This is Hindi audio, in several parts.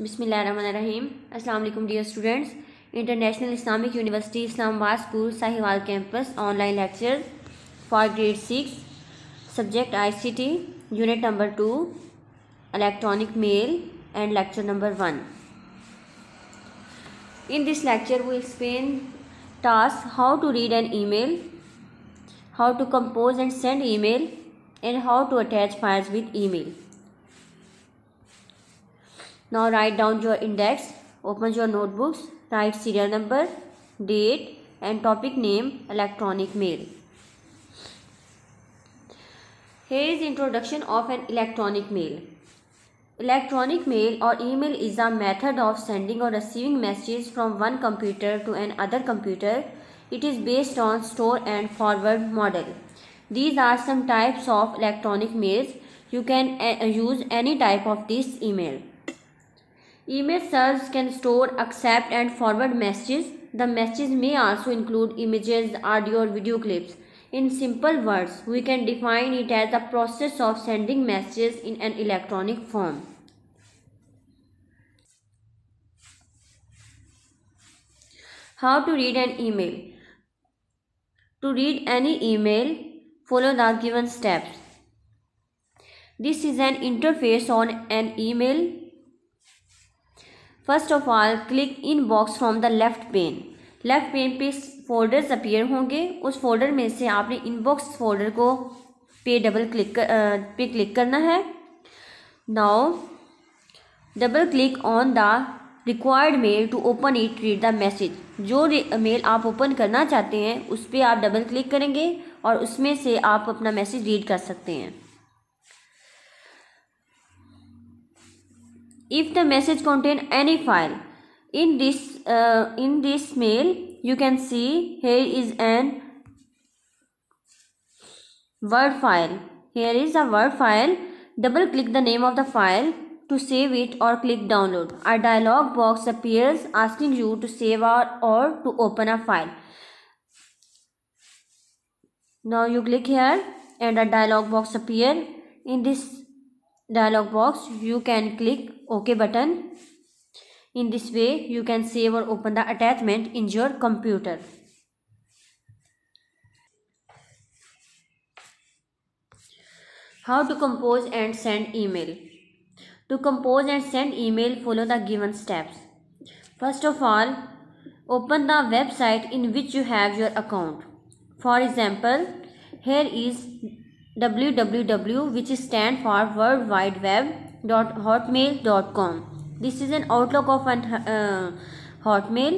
Bismillahirrahmanirrahim. Assalamualaikum dear students. International Islamic University Islamabad School Sahiwal Campus online lecture for grade 6 subject ICT unit number 2 electronic mail and lecture number 1. In this lecture we explain tasks how to read an email, how to compose and send email and how to attach files with email. Now write down your index, open your notebooks, write serial number, date and topic name electronic mail. Here is introduction of an electronic mail. Electronic mail or email is a method of sending or receiving messages from one computer to another computer. It is based on store and forward model. These are some types of electronic mails. You can uh, use any type of this email. Image search can store, accept and forward messages. The messages may also include images, audio or video clips. In simple words, we can define it as the process of sending messages in an electronic form. How to read an email? To read any email, follow the given steps. This is an interface on an email first of all click inbox from the left pane left pane पे फोल्डर्स अपेयर होंगे उस फोल्डर में से आपने इनबॉक्स फोल्डर को पे डबल क्लिक कर, पे क्लिक करना है now double click on the required mail to open it read the message जो मेल आप ओपन करना चाहते हैं उस पर आप डबल क्लिक करेंगे और उसमें से आप अपना मैसेज रीड कर सकते हैं if the message contain any file in this uh, in this mail you can see here is an word file here is a word file double click the name of the file to save it or click download a dialog box appears asking you to save or, or to open a file now you click here and a dialog box appear in this dialog box you can click OK button. In this way, you can save or open the attachment in your computer. How to compose and send email. To compose and send email, follow the given steps. First of all, open the website in which you have your account. For example, here is www which stands for World Wide Web dot hotmail dot com this is an outlook of an uh, hotmail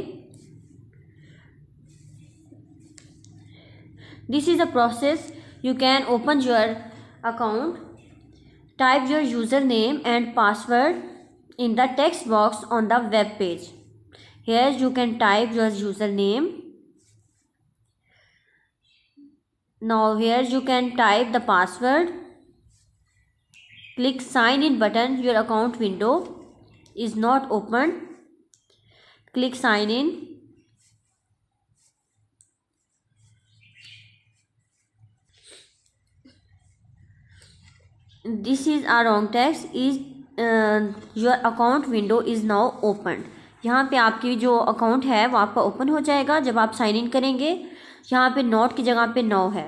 this is a process you can open your account type your username and password in the text box on the web page here you can type your username now here you can type the password click sign in button your account window is not open click sign in this is our wrong text is your account window is now open यहाँ पे आपकी जो अकाउंट है वो आपका ओपन हो जाएगा जब आप साइन इन करेंगे यहाँ पे नॉट की जगह पे नाउ है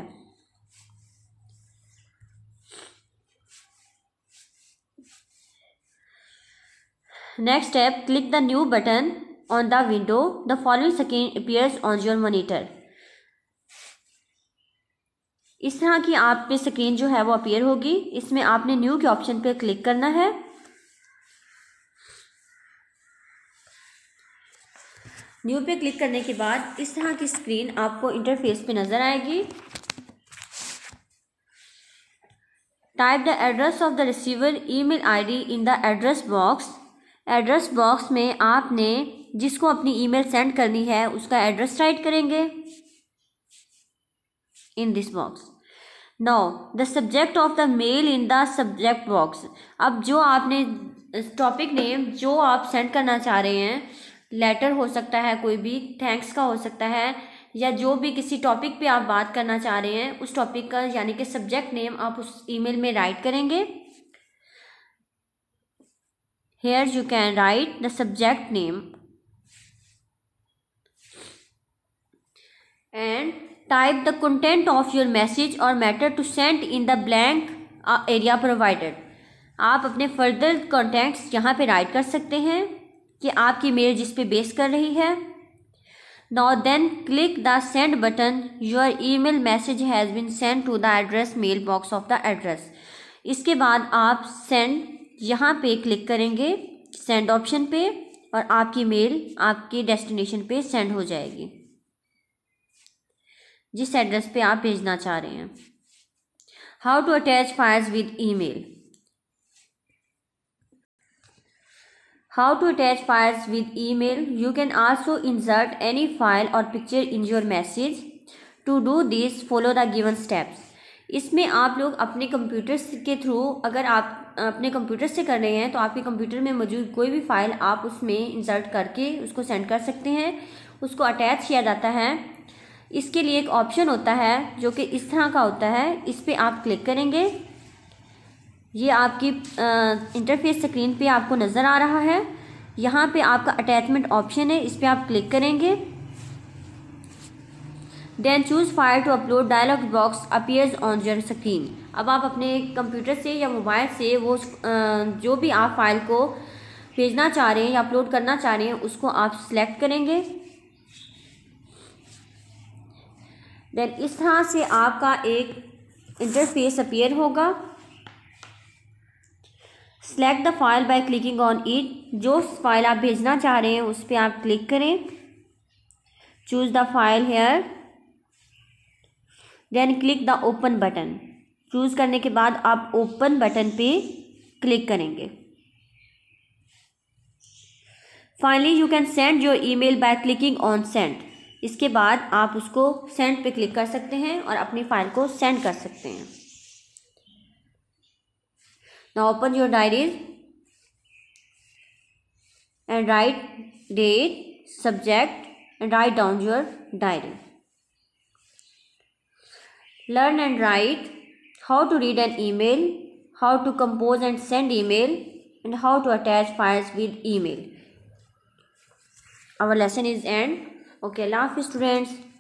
next step click the new button on the window the following screen appears on your monitor इस तरह की आप पे स्क्रीन जो है वो अपीयर होगी इसमें आपने न्यू के ऑप्शन पे क्लिक करना है न्यू पे क्लिक करने के बाद इस तरह की स्क्रीन आपको इंटरफेस पे नज़र आएगी type the address of the receiver email ID in the address box address box में आपने जिसको अपनी ईमेल सेंड करनी है उसका एड्रेस राइट करेंगे in this box no the subject of the mail in the subject box अब जो आपने टॉपिक नेम जो आप सेंड करना चाह रहे हैं लेटर हो सकता है कोई भी थैंक्स का हो सकता है या जो भी किसी टॉपिक पे आप बात करना चाह रहे हैं उस टॉपिक का यानी कि सब्जेक्ट नेम आप उस ईमेल में राइट करेंगे Here you can write the subject name and type the content of your message or matter to send in the blank uh, area provided. आप अपने फर्दर कॉन्टैक्ट्स यहाँ पे राइट कर सकते हैं कि आपकी मेल जिस पे बेस कर रही है now then click the send button your email message has been send to the address mail box of the address इसके बाद आप सेंड यहाँ पे क्लिक करेंगे सेंड ऑप्शन पे और आपकी मेल आपके डेस्टिनेशन पे सेंड हो जाएगी जिस एड्रेस पे आप भेजना चाह रहे हैं how to attach files with email how to attach files with email you can also insert any file और picture in your message to do this follow the given steps इसमें आप लोग अपने कंप्यूटर्स के थ्रू अगर आप अपने कंप्यूटर से कर रहे हैं तो आपके कंप्यूटर में मौजूद कोई भी फाइल आप उसमें इंसर्ट करके उसको सेंड कर सकते हैं उसको अटैच किया जाता है इसके लिए एक ऑप्शन होता है जो कि इस तरह का होता है इस पर आप क्लिक करेंगे ये आपकी इंटरफेस स्क्रीन पे आपको नज़र आ रहा है यहाँ पे आपका अटैचमेंट ऑप्शन है इस पर आप क्लिक करेंगे then choose file to upload dialog box appears on your screen अब आप अपने कंप्यूटर से या मोबाइल से वो जो भी आप फाइल को भेजना चाह रहे हैं या अपलोड करना चाह रहे हैं उसको आप सिलेक्ट करेंगे देन इस तरह से आपका एक इंटरफेस अपीयर होगा select the file by clicking on it जो फाइल आप भेजना चाह रहे हैं उस पर आप क्लिक करें choose the file here then click the open button चूज़ करने के बाद आप ओपन बटन पे क्लिक करेंगे finally you can send your email by clicking on send इसके बाद आप उसको सेंड पे क्लिक कर सकते हैं और अपनी फाइल को सेंड कर सकते हैं ना open your diary and write date subject and write down your diary learn and write, how to read an email, how to compose and send email, and how to attach files with email. Our lesson is end. Okay, love students.